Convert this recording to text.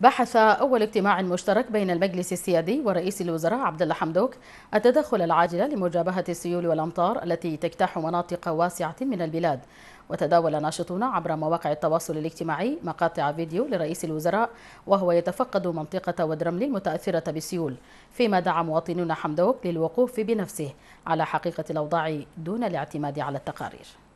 بحث أول اجتماع مشترك بين المجلس السيادي ورئيس الوزراء عبد الله حمدوك التدخل العاجل لمجابهة السيول والأمطار التي تجتاح مناطق واسعة من البلاد وتداول ناشطون عبر مواقع التواصل الاجتماعي مقاطع فيديو لرئيس الوزراء وهو يتفقد منطقة ودرملي المتأثرة بالسيول فيما دعا مواطنون حمدوك للوقوف بنفسه على حقيقة الأوضاع دون الاعتماد على التقارير